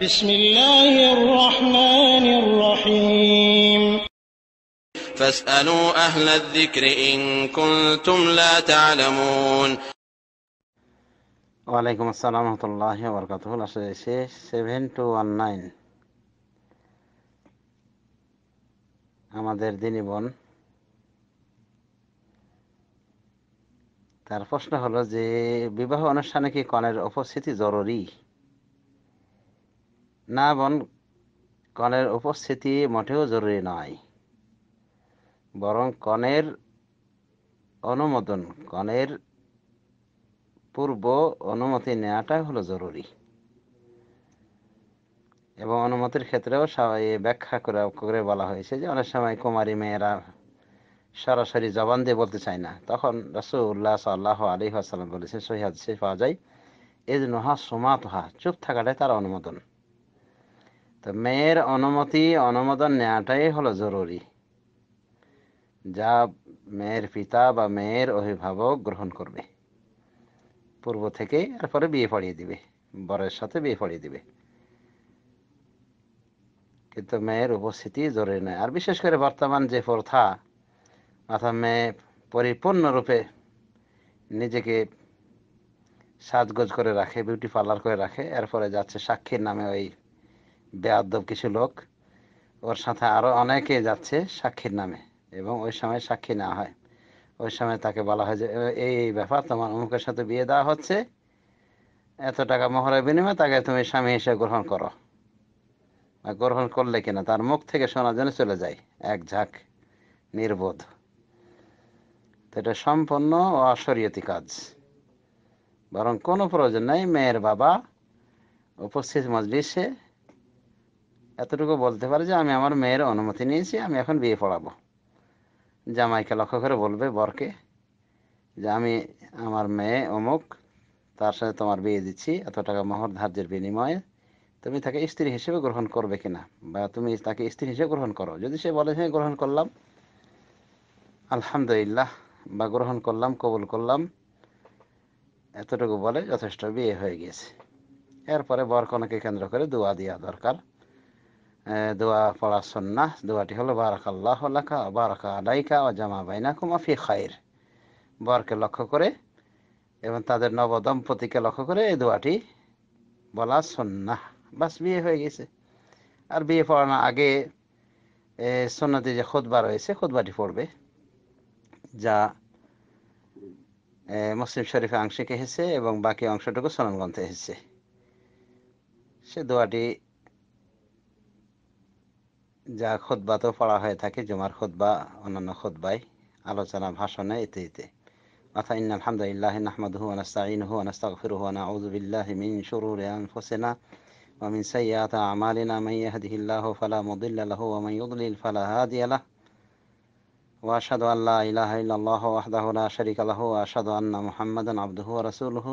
بسم الله الرحمن الرحيم فاسألوا أهل الذكر إن كنتم لا تعلمون ওয়ালাইকুম আসসালাম নাইন আমাদের দিনী বোন তার প্রশ্ন হলো যে বিবাহ অনুষ্ঠানে কি কনের উপস্থিতি জরুরি না বন কনের উপস্থিতি মোটেও জরুরি নয় বরং কনের অনুমোদন কনের পূর্ব অনুমতি নেওয়াটাই হলো জরুরি এবং অনুমতির ক্ষেত্রেও সবাই ব্যাখ্যা করে করে বলা হয়েছে যে অনেক সময় কুমারী মেয়েরা সরাসরি জবান দিয়ে বলতে চায় না তখন রসুল্লাহ সাল্লাহ আলী আসালাম বলেছেন সহিদ পাওয়া যায় এজ নোহা সোমাত হা চুপ থাকাটাই তার অনুমোদন তো মেয়ের অনুমতি অনুমোদন নেওয়াটাই হলো জরুরি যা মেয়ের পিতা বা মেয়ের অভিভাবক গ্রহণ করবে পূর্ব থেকে এরপরে বিয়ে পড়িয়ে দিবে বরের সাথে বিয়ে পড়িয়ে দিবে কিন্তু মেয়ের উপস্থিতি জরুরি নয় আর বিশেষ করে বর্তমান যে প্রথা অর্থাৎ মেয়ে পরিপূর্ণরূপে নিজেকে সাজগোজ করে রাখে বিউটি পার্লার করে রাখে এরপরে যাচ্ছে সাক্ষীর নামে ওই বেআদব কিছু লোক ওর সাথে আরও অনেকে যাচ্ছে সাক্ষীর নামে এবং ওই সময় সাক্ষী না হয় ওই সময় তাকে বলা হয় যে এই এই ব্যাপার তোমার অমুকের সাথে বিয়ে দেওয়া হচ্ছে এত টাকা মহরের বিনিময়ে তাকে তুমি স্বামী হিসেবে গ্রহণ করো গ্রহণ করলে কিনা তার মুখ থেকে শোনার জন্য চলে যায় এক ঝাঁক নির্বোধ তো এটা সম্পূর্ণ অশরীয়তি কাজ বরং কোনো প্রয়োজন নাই মেয়ের বাবা উপস্থিত মজলিসে এতটুকু বলতে পারে যে আমি আমার মেয়ের অনুমতি নিয়েছি আমি এখন বিয়ে পড়াবো জামাইকে লক্ষ্য করে বলবে বরকে যে আমি আমার মেয়ে অমুক তার সাথে তোমার বিয়ে দিচ্ছি এত টাকা মহর ধার্যের বিনিময়ে তুমি তাকে স্ত্রী হিসেবে গ্রহণ করবে কিনা বা তুমি তাকে স্ত্রী হিসেবে গ্রহণ করো যদি সে বলে হ্যাঁ গ্রহণ করলাম আলহামদুলিল্লাহ বা গ্রহণ করলাম কবুল করলাম এতটুকু বলে যথেষ্ট বিয়ে হয়ে গেছে এরপরে বর কনেকে কেন্দ্র করে দোয়া দেওয়া দরকার দোয়া পড়া সন্না দোয়াটি হলো বারাক আল্লাহ লাকা বারাক আলাইকা ও জামা বাইনা কুমাফি খায়ের বরকে লক্ষ্য করে এবং তাদের দম্পতিকে লক্ষ্য করে এই দোয়াটি বলা সন্না বাস বিয়ে হয়ে গেছে আর বিয়ে পড়ানোর আগে সন্নাতে যে খোদবা রয়েছে খোদবাটি পড়বে যা মুসলিম শরীফে আংশিক এসেছে এবং বাকি অংশটুকু সনমগ্রন্থে এসেছে সে দোয়াটি যা খোদবাতেও পড়া হয়ে থাকে জুমার খোদবা অন্যান্য খোদবায় আলোচনা ভাষণে ইতে ইতে অর্থাৎ ইন আলহামদুলিল্লাহ নাহমাদুহু ওয়ানাস্তাঈনুহু ওয়ানাস্তাগফিরুহু ওয়া নাউযু বিল্লাহি মিন শুরুরি আনফুসিনা ওয়া মিন সাইয়্যাতি আমালিনা মান ইয়াহদিহিল্লাহু ফালা মুদিল্লা লাহু ওয়া মান ইউদ্লিল ফালা হাদিয়া লাহু ওয়া আশহাদু আল্লা ইলাহা ইল্লাল্লাহু ওয়াহদাহু লা শারীকা লাহু ওয়া আশহাদু আন্না মুহাম্মাদান আবদুহু ওয়া রাসূলুহু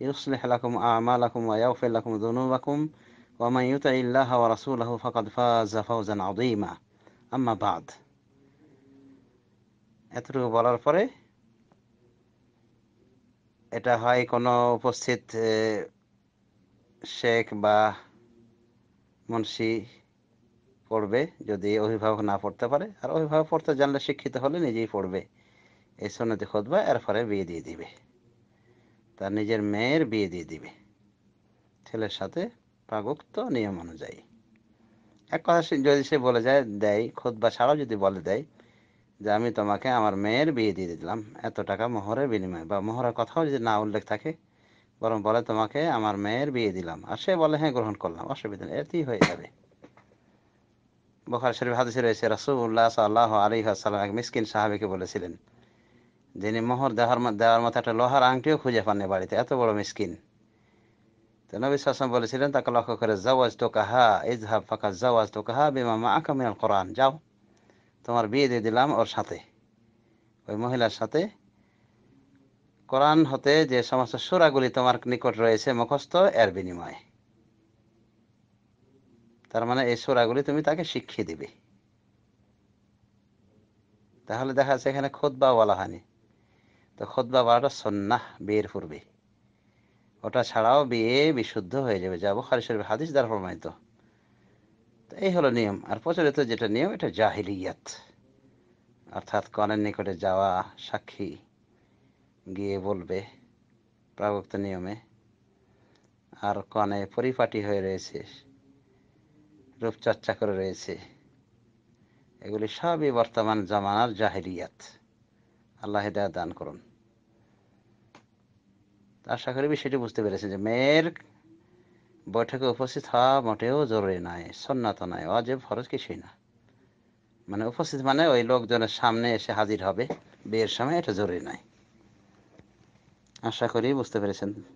يصلح لكم أعمالكم ويغفر لكم ذنوبكم ومن يطع الله ورسوله فقد فاز فوزا عظيما أما بعد এতটুকু বলার পরে এটা হয় কোনো উপস্থিত শেখ বা মুন্সি পড়বে যদি অভিভাবক না পড়তে পারে আর অভিভাবক পড়তে জানলে শিক্ষিত হলে নিজেই পড়বে এই সন্ন্যতি খোঁজবা এর ফলে বিয়ে দিয়ে দিবে তার নিজের মেয়ের বিয়ে দিয়ে দিবে ছেলের সাথে প্রাগোক্ত নিয়ম অনুযায়ী এক কথা যদি সে বলে যায় দেয় খোদ বা ছাড়াও যদি বলে দেয় যে আমি তোমাকে আমার মেয়ের বিয়ে দিয়ে দিলাম এত টাকা মোহরের বিনিময়ে বা মোহরের কথাও যদি না উল্লেখ থাকে বরং বলে তোমাকে আমার মেয়ের বিয়ে দিলাম আর সে বলে হ্যাঁ গ্রহণ করলাম অসুবিধা নেই এতেই হয়ে যাবে বোখার শরীফ হাদিসে রয়েছে রাসুল্লাহ সাল্লাহ আলী আসসালাম এক মিসকিন সাহাবিকে বলেছিলেন যিনি মোহর দেওয়ার দেওয়ার মতো একটা লোহার আংটিও খুঁজে পাননি বাড়িতে এত বড় মিসকিন তো নবী বলেছিলেন তাকে লক্ষ্য করে জওয়াজ তো কাহা ইজহাব ফাঁকা জাওয়াজ তো কাহা বিমামা আঁকা মিনাল কোরআন যাও তোমার বিয়ে দিয়ে দিলাম ওর সাথে ওই মহিলার সাথে কোরআন হতে যে সমস্ত সুরাগুলি তোমার নিকট রয়েছে মুখস্থ এর বিনিময়ে তার মানে এই সুরাগুলি তুমি তাকে শিখিয়ে দিবে তাহলে দেখা যাচ্ছে এখানে খোদ বা বলা হয়নি তো খোদবা পড়াটা সন্ন্যাহ বিয়ের পূর্বে ওটা ছাড়াও বিয়ে বিশুদ্ধ হয়ে যাবে যাবো খালি শরীফ হাদিস দ্বারা প্রমাণিত তো এই হলো নিয়ম আর প্রচলিত যেটা নিয়ম এটা জাহিলিয়াত অর্থাৎ কনের নিকটে যাওয়া সাক্ষী গিয়ে বলবে প্রাবক্ত নিয়মে আর কনে পরিপাটি হয়ে রয়েছে রূপচর্চা করে রয়েছে এগুলি সবই বর্তমান জমানার জাহেরিয়াত আল্লাহ হেদায়ত দান করুন আশা করি বিষয়টি বুঝতে পেরেছে যে মেয়ের বৈঠকে উপস্থিত হওয়া মোটেও জরুরি নাই সন্ন্যত নাই অজেব ফরজ কিছুই না মানে উপস্থিত মানে ওই লোকজনের সামনে এসে হাজির হবে বিয়ের সময় এটা জরুরি নাই আশা করি বুঝতে পেরেছেন